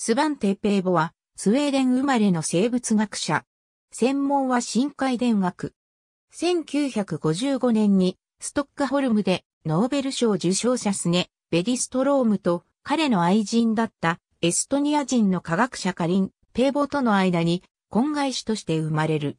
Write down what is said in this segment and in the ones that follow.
スバンテ・ペーボは、スウェーデン生まれの生物学者。専門は深海電学。1955年に、ストックホルムで、ノーベル賞受賞者スネ、ベディストロームと、彼の愛人だったエストニア人の科学者カリン・ペーボとの間に、婚外子として生まれる。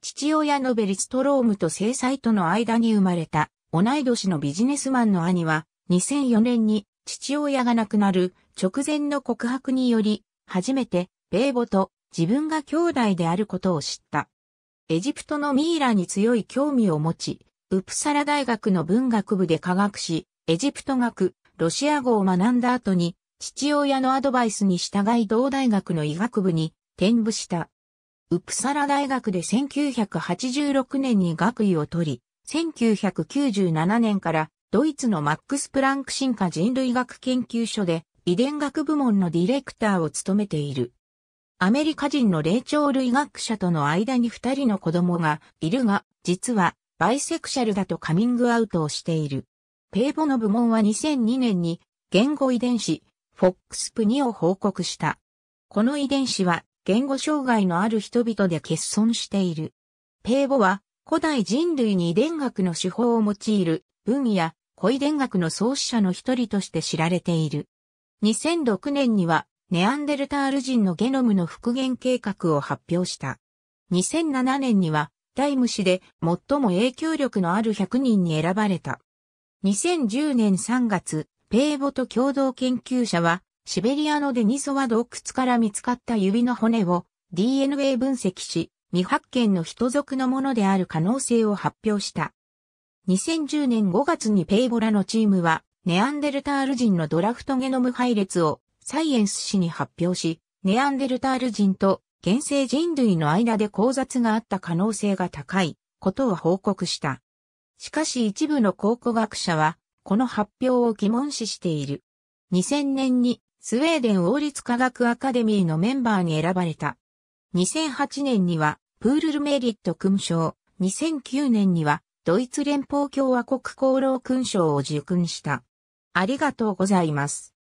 父親のベリストロームと正妻との間に生まれた、同い年のビジネスマンの兄は、2004年に父親が亡くなる直前の告白により、初めて、ベーボと自分が兄弟であることを知った。エジプトのミイラに強い興味を持ち、ウプサラ大学の文学部で科学し、エジプト学、ロシア語を学んだ後に、父親のアドバイスに従い同大学の医学部に転部した。ウプサラ大学で1986年に学位を取り、1997年からドイツのマックス・プランク進化人類学研究所で遺伝学部門のディレクターを務めている。アメリカ人の霊長類学者との間に二人の子供がいるが、実はバイセクシャルだとカミングアウトをしている。ペーボの部門は2002年に言語遺伝子フォックスプニを報告した。この遺伝子は言語障害のある人々で欠損している。ペーボは古代人類に遺伝学の手法を用いる分野恋田学の創始者の一人として知られている。2006年には、ネアンデルタール人のゲノムの復元計画を発表した。2007年には、大虫で最も影響力のある100人に選ばれた。2010年3月、ペーボと共同研究者は、シベリアのデニソワ洞窟から見つかった指の骨を DNA 分析し、未発見の人族のものである可能性を発表した。2010年5月にペイボラのチームは、ネアンデルタール人のドラフトゲノム配列をサイエンス誌に発表し、ネアンデルタール人と現世人類の間で交雑があった可能性が高いことを報告した。しかし一部の考古学者は、この発表を疑問視している。2000年にスウェーデン王立科学アカデミーのメンバーに選ばれた。2008年にはプールルメリット勲章、2009年にはドイツ連邦共和国功労勲章を受勲した。ありがとうございます。